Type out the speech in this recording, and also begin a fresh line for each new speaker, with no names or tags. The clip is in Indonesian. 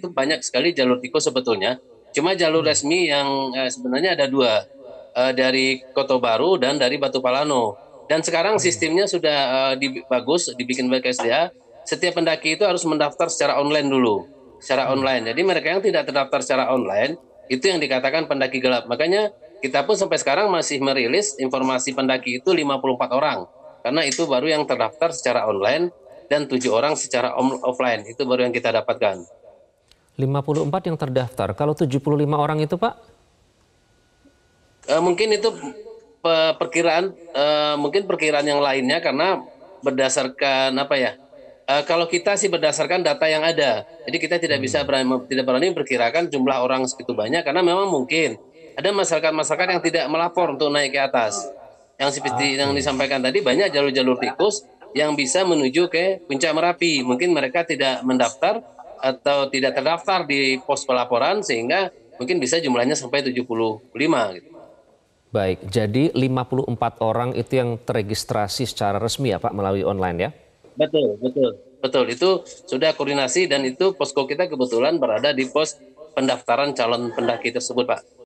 itu banyak sekali jalur tikus sebetulnya. Cuma jalur hmm. resmi yang eh, sebenarnya ada dua eh, dari Koto Baru dan dari Batu Palano. Dan sekarang hmm. sistemnya sudah eh, di, bagus dibikin baik SDA. Ah. Setiap pendaki itu harus mendaftar secara online dulu, secara hmm. online. Jadi mereka yang tidak terdaftar secara online itu yang dikatakan pendaki gelap. Makanya kita pun sampai sekarang masih merilis informasi pendaki itu 54 orang. Karena itu baru yang terdaftar secara online dan tujuh orang secara offline. Itu baru yang kita dapatkan.
54 yang terdaftar. Kalau 75 orang itu, Pak?
Uh, mungkin itu perkiraan uh, mungkin perkiraan yang lainnya karena berdasarkan apa ya? Uh, kalau kita sih berdasarkan data yang ada. Jadi kita tidak hmm. bisa berani, tidak berani memperkirakan jumlah orang segitu banyak karena memang mungkin ada masyarakat-masyarakat yang tidak melapor untuk naik ke atas. Yang seperti ah, yang disampaikan tadi banyak jalur-jalur tikus yang bisa menuju ke puncak Merapi. Mungkin mereka tidak mendaftar atau tidak terdaftar di pos pelaporan sehingga mungkin bisa jumlahnya sampai 75 gitu.
Baik, jadi 54 orang itu yang terregistrasi secara resmi ya Pak melalui online ya?
Betul, betul. Betul, itu sudah koordinasi dan itu posko kita kebetulan berada di pos pendaftaran calon pendaki tersebut Pak.